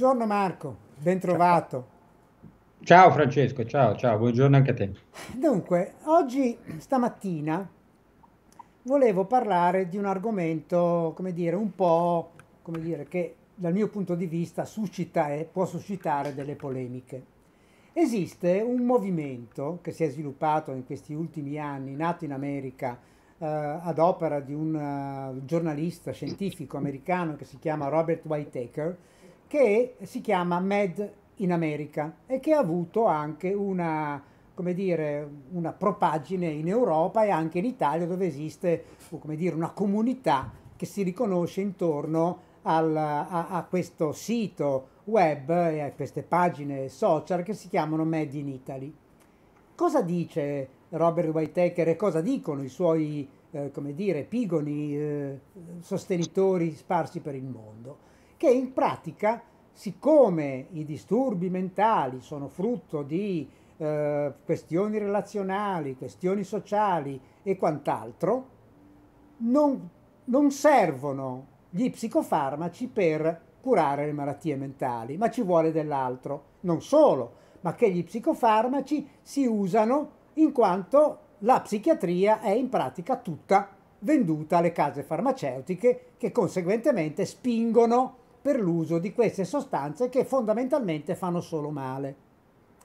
Buongiorno Marco, ben trovato. Ciao Francesco, ciao, ciao, buongiorno anche a te. Dunque, oggi, stamattina, volevo parlare di un argomento, come dire, un po', come dire, che dal mio punto di vista suscita e può suscitare delle polemiche. Esiste un movimento che si è sviluppato in questi ultimi anni, nato in America, eh, ad opera di un uh, giornalista scientifico americano che si chiama Robert Whitaker, che si chiama Mad in America e che ha avuto anche una, come dire, una propagine in Europa e anche in Italia dove esiste come dire, una comunità che si riconosce intorno al, a, a, questo sito web e a queste pagine social che si chiamano Mad in Italy. Cosa dice Robert Whitaker e cosa dicono i suoi, eh, come dire, epigoni eh, sostenitori sparsi per il mondo? che in pratica, siccome i disturbi mentali sono frutto di eh, questioni relazionali, questioni sociali e quant'altro, non, non servono gli psicofarmaci per curare le malattie mentali, ma ci vuole dell'altro. Non solo, ma che gli psicofarmaci si usano in quanto la psichiatria è in pratica tutta venduta alle case farmaceutiche che conseguentemente spingono per l'uso di queste sostanze che fondamentalmente fanno solo male.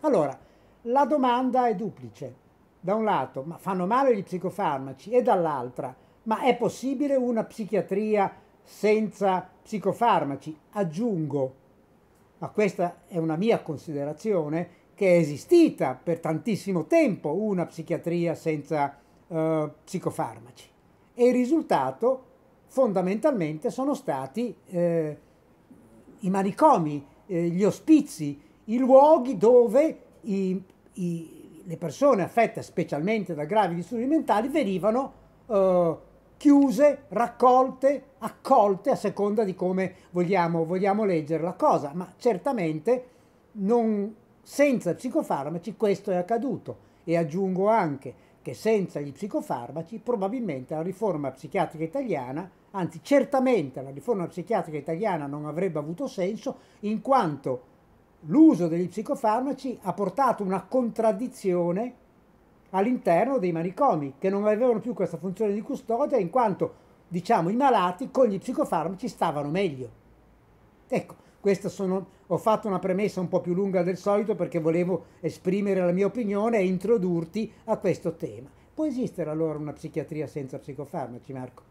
Allora, la domanda è duplice. Da un lato, ma fanno male gli psicofarmaci e dall'altra, ma è possibile una psichiatria senza psicofarmaci? Aggiungo, ma questa è una mia considerazione, che è esistita per tantissimo tempo una psichiatria senza eh, psicofarmaci. E il risultato fondamentalmente sono stati eh, i manicomi, eh, gli ospizi, i luoghi dove i, i, le persone affette specialmente da gravi disturbi mentali venivano eh, chiuse, raccolte, accolte a seconda di come vogliamo, vogliamo leggere la cosa, ma certamente non, senza psicofarmaci questo è accaduto e aggiungo anche che senza gli psicofarmaci probabilmente la riforma psichiatrica italiana, anzi certamente la riforma psichiatrica italiana non avrebbe avuto senso in quanto l'uso degli psicofarmaci ha portato una contraddizione all'interno dei manicomi che non avevano più questa funzione di custodia in quanto diciamo i malati con gli psicofarmaci stavano meglio. Ecco, queste sono ho fatto una premessa un po' più lunga del solito perché volevo esprimere la mia opinione e introdurti a questo tema. Può esistere allora una psichiatria senza psicofarmaci, Marco?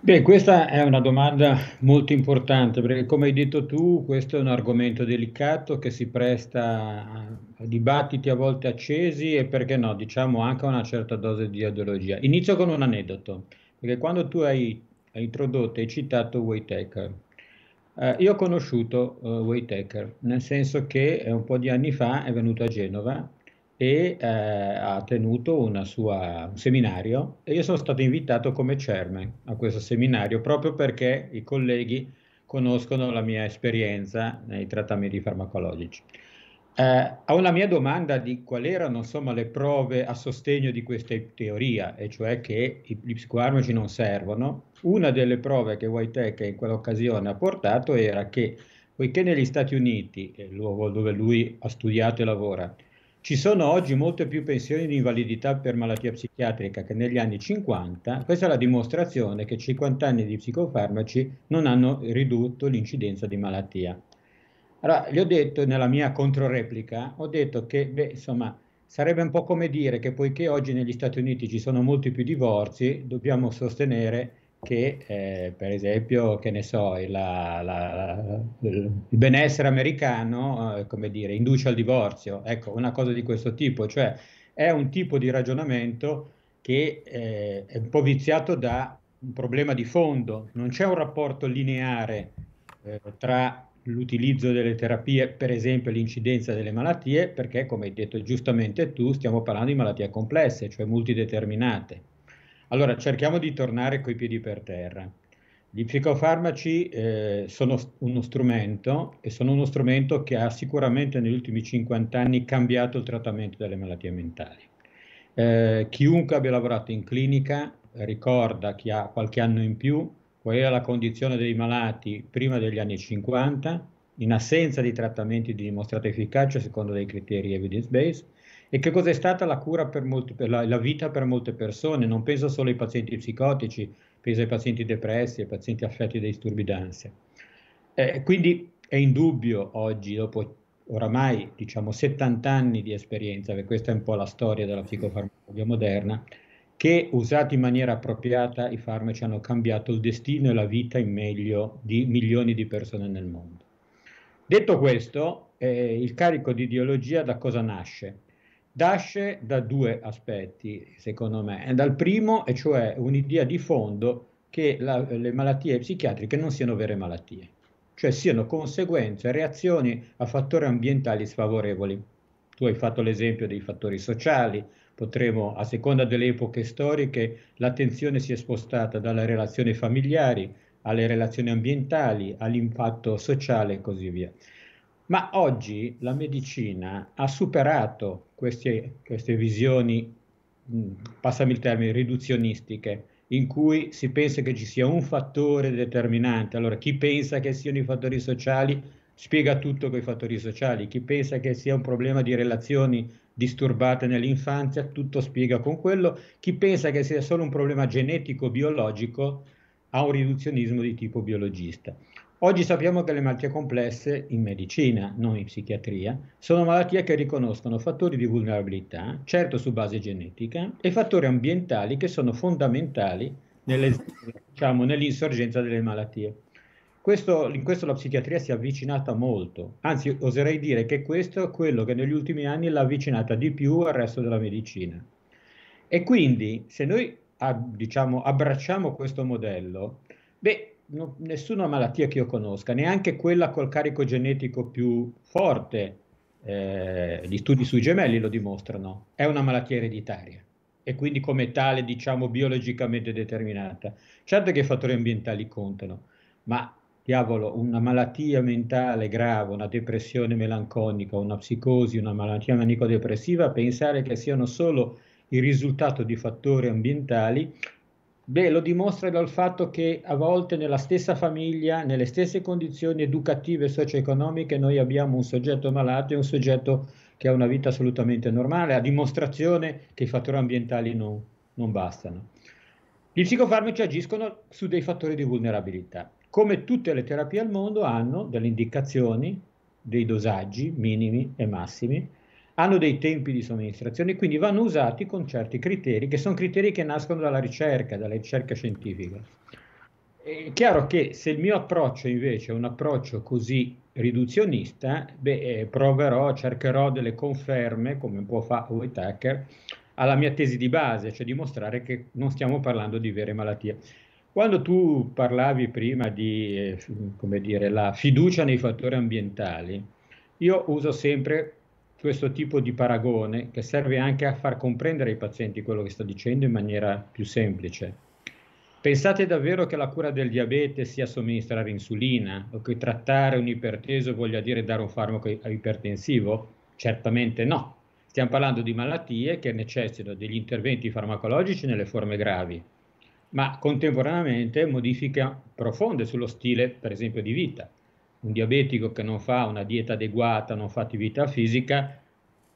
Beh, questa è una domanda molto importante perché come hai detto tu, questo è un argomento delicato che si presta a dibattiti a volte accesi e perché no, diciamo anche a una certa dose di ideologia. Inizio con un aneddoto, perché quando tu hai, introdotto e citato Whitaker, eh, io ho conosciuto eh, Whitaker, nel senso che un po' di anni fa è venuto a Genova e eh, ha tenuto sua, un seminario e io sono stato invitato come chairman a questo seminario proprio perché i colleghi conoscono la mia esperienza nei trattamenti farmacologici. Eh, a una mia domanda di quali erano insomma, le prove a sostegno di questa teoria, e cioè che gli psicoarmaci non servono, una delle prove che Whitech in quell'occasione ha portato era che, poiché negli Stati Uniti, il luogo dove lui ha studiato e lavora, ci sono oggi molte più pensioni di invalidità per malattia psichiatrica che negli anni 50, questa è la dimostrazione che 50 anni di psicofarmaci non hanno ridotto l'incidenza di malattia. Allora, gli ho detto nella mia controreplica, ho detto che, beh, insomma, sarebbe un po' come dire che poiché oggi negli Stati Uniti ci sono molti più divorzi, dobbiamo sostenere che, eh, per esempio, che ne so, la, la, la, il benessere americano, eh, come dire, induce al divorzio. Ecco, una cosa di questo tipo, cioè è un tipo di ragionamento che eh, è un po' viziato da un problema di fondo, non c'è un rapporto lineare eh, tra l'utilizzo delle terapie, per esempio l'incidenza delle malattie, perché come hai detto giustamente tu, stiamo parlando di malattie complesse, cioè multideterminate. Allora cerchiamo di tornare coi piedi per terra. Gli psicofarmaci eh, sono uno strumento e sono uno strumento che ha sicuramente negli ultimi 50 anni cambiato il trattamento delle malattie mentali. Eh, chiunque abbia lavorato in clinica ricorda chi ha qualche anno in più qual era la condizione dei malati prima degli anni 50, in assenza di trattamenti di dimostrata efficacia secondo dei criteri evidence-based, e che cos'è stata la cura per, molti, per la, la, vita per molte persone. Non penso solo ai pazienti psicotici, penso ai pazienti depressi, ai pazienti affetti da disturbi d'ansia. Eh, quindi è indubbio oggi, dopo oramai diciamo 70 anni di esperienza, perché questa è un po' la storia della psicofarmacologia moderna, che usati in maniera appropriata i farmaci hanno cambiato il destino e la vita in meglio di milioni di persone nel mondo. Detto questo, eh, il carico di ideologia da cosa nasce? Nasce da due aspetti, secondo me. Dal primo, e cioè un'idea di fondo che la, le malattie psichiatriche non siano vere malattie, cioè siano conseguenze, reazioni a fattori ambientali sfavorevoli. Tu hai fatto l'esempio dei fattori sociali, potremo, a seconda delle epoche storiche, l'attenzione si è spostata dalle relazioni familiari alle relazioni ambientali, all'impatto sociale e così via. Ma oggi la medicina ha superato queste, queste visioni, passami il termine, riduzionistiche, in cui si pensa che ci sia un fattore determinante. Allora, chi pensa che siano i fattori sociali spiega tutto con i fattori sociali. Chi pensa che sia un problema di relazioni disturbate nell'infanzia, tutto spiega con quello. Chi pensa che sia solo un problema genetico biologico ha un riduzionismo di tipo biologista. Oggi sappiamo che le malattie complesse in medicina, non in psichiatria, sono malattie che riconoscono fattori di vulnerabilità, certo su base genetica, e fattori ambientali che sono fondamentali nelle, diciamo, nell'insorgenza delle malattie. Questo, in questo la psichiatria si è avvicinata molto, anzi oserei dire che questo è quello che negli ultimi anni l'ha avvicinata di più al resto della medicina. E quindi se noi diciamo, abbracciamo questo modello, beh, no, nessuna malattia che io conosca, neanche quella col carico genetico più forte, eh, gli studi sui gemelli lo dimostrano, è una malattia ereditaria e quindi come tale diciamo biologicamente determinata. Certo che i fattori ambientali contano, ma diavolo, una malattia mentale grave, una depressione melanconica, una psicosi, una malattia manico-depressiva, pensare che siano solo il risultato di fattori ambientali, beh, lo dimostra dal fatto che a volte nella stessa famiglia, nelle stesse condizioni educative e socio-economiche, noi abbiamo un soggetto malato e un soggetto che ha una vita assolutamente normale, a dimostrazione che i fattori ambientali non, non bastano. Gli psicofarmaci agiscono su dei fattori di vulnerabilità come tutte le terapie al mondo hanno delle indicazioni, dei dosaggi minimi e massimi, hanno dei tempi di somministrazione, quindi vanno usati con certi criteri, che sono criteri che nascono dalla ricerca, dalla ricerca scientifica. È chiaro che se il mio approccio invece è un approccio così riduzionista, beh, eh, proverò, cercherò delle conferme, come un po' fa Whitaker, alla mia tesi di base, cioè dimostrare che non stiamo parlando di vere malattie. Quando tu parlavi prima di, eh, come dire, la fiducia nei fattori ambientali, io uso sempre questo tipo di paragone che serve anche a far comprendere ai pazienti quello che sto dicendo in maniera più semplice. Pensate davvero che la cura del diabete sia somministrare insulina o che trattare un iperteso voglia dire dare un farmaco ipertensivo? Certamente no. Stiamo parlando di malattie che necessitano degli interventi farmacologici nelle forme gravi, ma contemporaneamente modifiche profonde sullo stile, per esempio, di vita. Un diabetico che non fa una dieta adeguata, non fa attività fisica,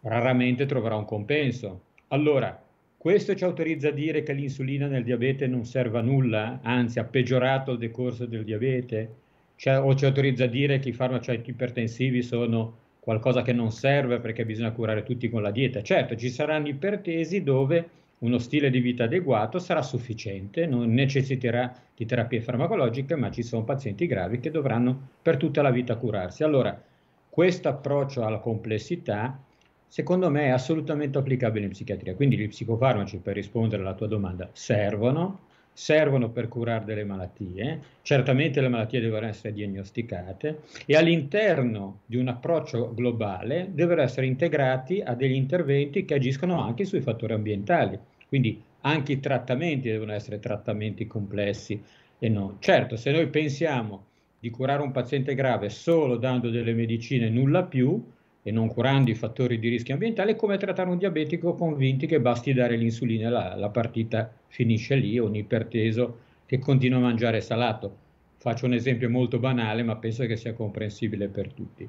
raramente troverà un compenso. Allora, questo ci autorizza a dire che l'insulina nel diabete non serve a nulla, anzi ha peggiorato il decorso del diabete, cioè, o ci autorizza a dire che i farmaci ipertensivi sono qualcosa che non serve perché bisogna curare tutti con la dieta. Certo, ci saranno ipertesi dove uno stile di vita adeguato sarà sufficiente, non necessiterà di terapie farmacologiche, ma ci sono pazienti gravi che dovranno per tutta la vita curarsi. Allora, questo approccio alla complessità, secondo me, è assolutamente applicabile in psichiatria. Quindi gli psicofarmaci, per rispondere alla tua domanda, servono, servono per curare delle malattie, certamente le malattie devono essere diagnosticate e all'interno di un approccio globale devono essere integrati a degli interventi che agiscono anche sui fattori ambientali, quindi anche i trattamenti devono essere trattamenti complessi e non. Certo, se noi pensiamo di curare un paziente grave solo dando delle medicine nulla più, e non curando i fattori di rischio ambientale, è come trattare un diabetico convinti che basti dare l'insulina e la, la partita finisce lì, o un iperteso che continua a mangiare salato. Faccio un esempio molto banale, ma penso che sia comprensibile per tutti.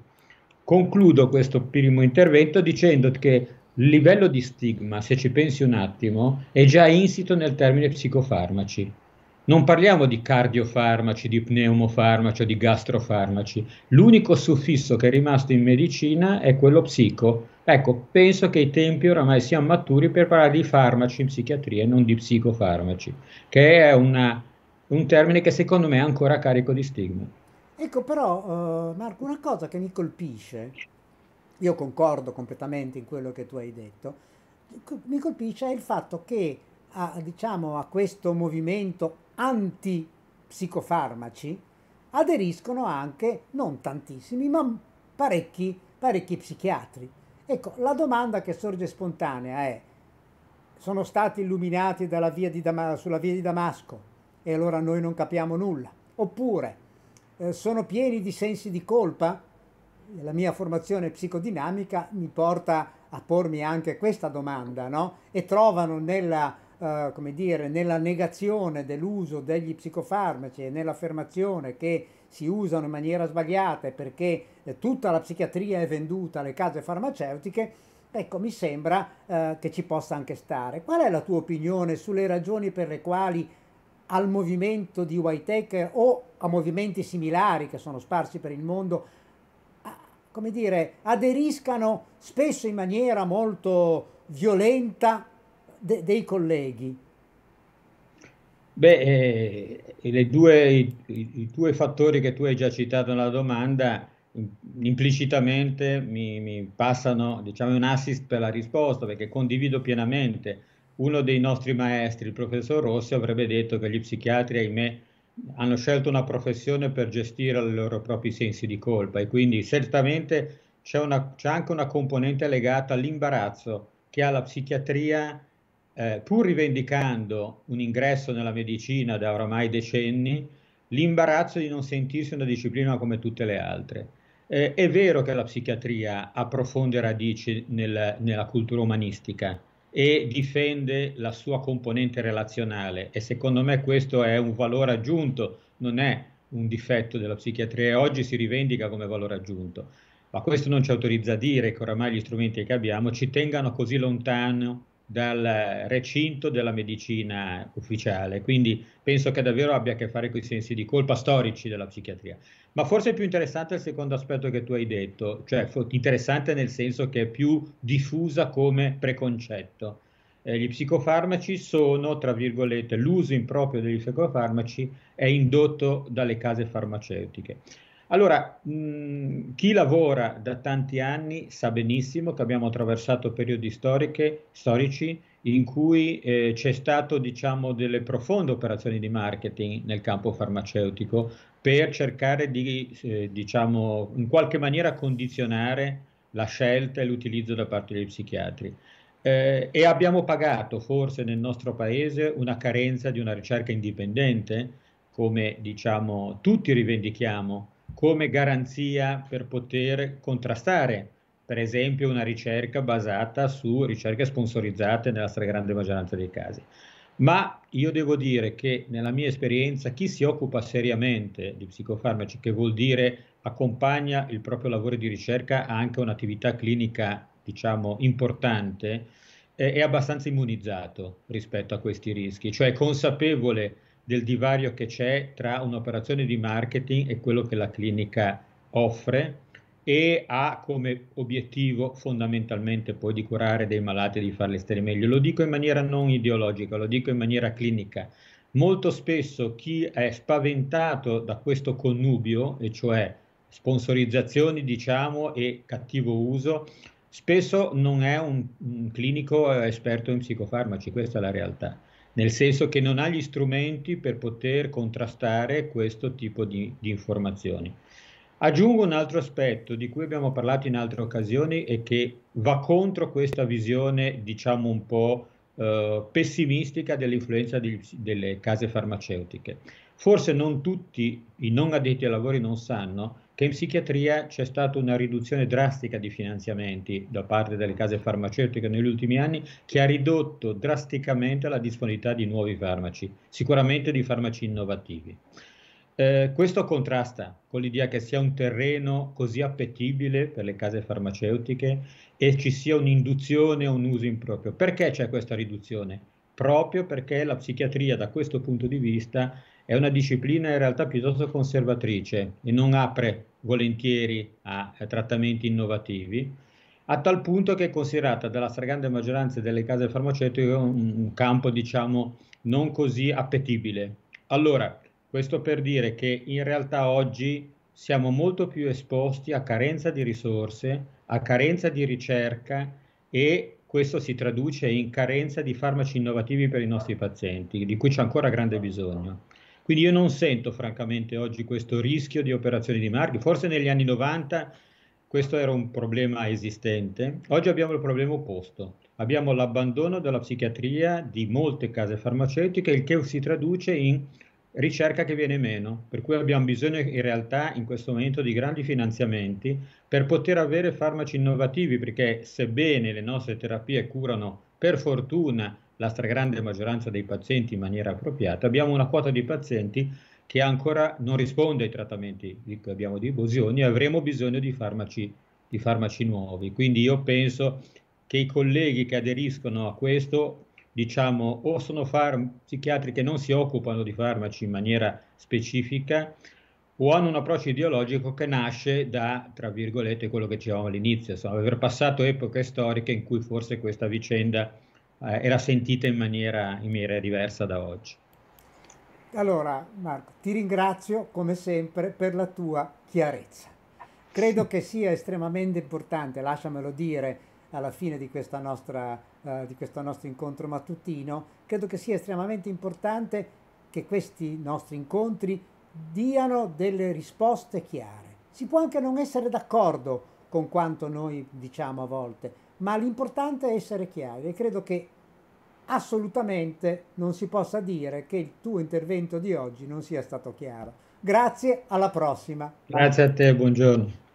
Concludo questo primo intervento dicendo che il livello di stigma, se ci pensi un attimo, è già insito nel termine psicofarmaci. Non parliamo di cardiofarmaci, di pneumofarmaci o di gastrofarmaci. L'unico suffisso che è rimasto in medicina è quello psico. Ecco, penso che i tempi oramai siano maturi per parlare di farmaci in psichiatria e non di psicofarmaci, che è una, un termine che secondo me è ancora carico di stigma. Ecco però, eh, Marco, una cosa che mi colpisce, io concordo completamente in quello che tu hai detto, mi colpisce è il fatto che a, diciamo, a questo movimento antipsicofarmaci aderiscono anche, non tantissimi, ma parecchi, parecchi psichiatri. Ecco, la domanda che sorge spontanea è, sono stati illuminati via Dama, sulla via di Damasco e allora noi non capiamo nulla? Oppure, eh, sono pieni di sensi di colpa? La mia formazione psicodinamica mi porta a pormi anche questa domanda, no? E trovano nella eh, come dire, nella negazione dell'uso degli psicofarmaci e nell'affermazione che si usano in maniera sbagliata perché eh, tutta la psichiatria è venduta alle case farmaceutiche, ecco, mi sembra eh, che ci possa anche stare. Qual è la tua opinione sulle ragioni per le quali al movimento di Whitech o a movimenti similari che sono sparsi per il mondo, come dire, aderiscano spesso in maniera molto violenta de, dei colleghi? Beh, eh, due, i, i, due fattori che tu hai già citato nella domanda implicitamente mi, mi passano diciamo, un assist per la risposta perché condivido pienamente. Uno dei nostri maestri, il professor Rossi, avrebbe detto che gli psichiatri, ahimè, hanno scelto una professione per gestire i loro propri sensi di colpa e quindi certamente c'è, una, c'è anche una componente legata all'imbarazzo che ha la psichiatria eh, pur rivendicando un ingresso nella medicina da oramai decenni, l'imbarazzo di non sentirsi una disciplina come tutte le altre. Eh, è vero che la psichiatria ha profonde radici nel, nella cultura umanistica e difende la sua componente relazionale e secondo me questo è un valore aggiunto, non è un difetto della psichiatria e oggi si rivendica come valore aggiunto. Ma questo non ci autorizza a dire che oramai gli strumenti che abbiamo ci tengano così lontano dal recinto della medicina ufficiale, quindi penso che davvero abbia a che fare con i sensi di colpa storici della psichiatria. Ma forse è più interessante il secondo aspetto che tu hai detto, cioè interessante nel senso che è più diffusa come preconcetto. Eh, gli psicofarmaci sono, tra virgolette, l'uso improprio degli psicofarmaci è indotto dalle case farmaceutiche. Allora, mh, mm, chi lavora da tanti anni sa benissimo che abbiamo attraversato periodi storici in cui eh, c'è stato diciamo, delle profonde operazioni di marketing nel campo farmaceutico per cercare di eh, diciamo, in qualche maniera condizionare la scelta e l'utilizzo da parte degli psichiatri. Eh, e abbiamo pagato forse nel nostro paese una carenza di una ricerca indipendente, come diciamo, tutti rivendichiamo come garanzia per poter contrastare, per esempio, una ricerca basata su ricerche sponsorizzate nella stragrande maggioranza dei casi. Ma io devo dire che nella mia esperienza chi si occupa seriamente di psicofarmaci, che vuol dire accompagna il proprio lavoro di ricerca anche a un'attività clinica, diciamo, importante, eh, è abbastanza immunizzato rispetto a questi rischi, cioè consapevole del divario che c'è tra un'operazione di marketing e quello che la clinica offre e ha come obiettivo fondamentalmente poi di curare dei malati e di farli stare meglio. Lo dico in maniera non ideologica, lo dico in maniera clinica. Molto spesso chi è spaventato da questo connubio, e cioè sponsorizzazioni diciamo e cattivo uso, spesso non è un, un clinico esperto in psicofarmaci, questa è la realtà nel senso che non ha gli strumenti per poter contrastare questo tipo di, di informazioni. Aggiungo un altro aspetto di cui abbiamo parlato in altre occasioni e che va contro questa visione, diciamo un po' eh, pessimistica dell'influenza di, delle case farmaceutiche. Forse non tutti i non addetti ai lavori non sanno che in psichiatria c'è stata una riduzione drastica di finanziamenti da parte delle case farmaceutiche negli ultimi anni che ha ridotto drasticamente la disponibilità di nuovi farmaci, sicuramente di farmaci innovativi. Eh, questo contrasta con l'idea che sia un terreno così appetibile per le case farmaceutiche e ci sia un'induzione o un uso improprio. Perché c'è questa riduzione? Proprio perché la psichiatria da questo punto di vista è una disciplina in realtà piuttosto conservatrice e non apre volentieri a, a trattamenti innovativi, a tal punto che è considerata dalla stragrande maggioranza delle case farmaceutiche un, un campo, diciamo, non così appetibile. Allora, questo per dire che in realtà oggi siamo molto più esposti a carenza di risorse, a carenza di ricerca e questo si traduce in carenza di farmaci innovativi per i nostri pazienti, di cui c'è ancora grande bisogno. Quindi io non sento francamente oggi questo rischio di operazioni di marchi, forse negli anni 90 questo era un problema esistente, oggi abbiamo il problema opposto, abbiamo l'abbandono della psichiatria di molte case farmaceutiche, il che si traduce in ricerca che viene meno, per cui abbiamo bisogno in realtà in questo momento di grandi finanziamenti per poter avere farmaci innovativi, perché sebbene le nostre terapie curano per fortuna la stragrande maggioranza dei pazienti in maniera appropriata, abbiamo una quota di pazienti che ancora non risponde ai trattamenti di cui abbiamo bisogno e avremo bisogno di farmaci, di farmaci nuovi. Quindi io penso che i colleghi che aderiscono a questo diciamo, o sono farm- psichiatri che non si occupano di farmaci in maniera specifica o hanno un approccio ideologico che nasce da, tra virgolette, quello che dicevamo all'inizio, insomma, aver passato epoche storiche in cui forse questa vicenda eh, era sentita in maniera, in maniera diversa da oggi. Allora Marco, ti ringrazio come sempre per la tua chiarezza. Credo che sia estremamente importante, lasciamelo dire alla fine di, nostra, uh, di, questo nostro incontro mattutino, credo che sia estremamente importante che questi nostri incontri diano delle risposte chiare. Si può anche non essere d'accordo con quanto noi diciamo a volte, ma l'importante è essere chiari e credo che assolutamente non si possa dire che il tuo intervento di oggi non sia stato chiaro. Grazie, alla prossima. Grazie a te, buongiorno.